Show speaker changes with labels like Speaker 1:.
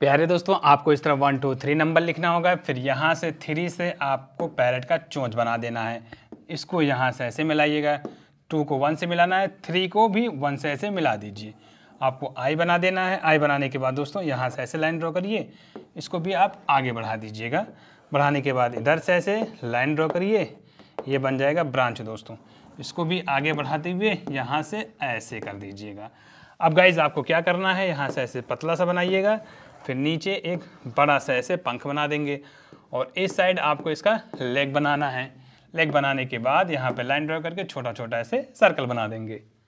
Speaker 1: प्यारे दोस्तों आपको इस तरह वन टू थ्री नंबर लिखना होगा फिर यहाँ से थ्री से आपको पैरेट का चोंच बना देना है इसको यहाँ से ऐसे मिलाइएगा टू को वन से मिलाना है थ्री को भी वन से ऐसे मिला दीजिए आपको आई बना देना है आई बनाने के बाद दोस्तों यहाँ से ऐसे लाइन ड्रॉ करिए इसको भी आप आगे बढ़ा दीजिएगा बढ़ाने के बाद इधर से ऐसे लाइन ड्रॉ करिए ये बन जाएगा ब्रांच दोस्तों इसको भी आगे बढ़ाते हुए यहाँ से ऐसे कर दीजिएगा अब गाइज आपको क्या करना है यहाँ से ऐसे पतला सा बनाइएगा फिर नीचे एक बड़ा सा ऐसे पंख बना देंगे और इस साइड आपको इसका लेग बनाना है लेग बनाने के बाद यहाँ पे लाइन ड्रॉ करके छोटा छोटा ऐसे सर्कल बना देंगे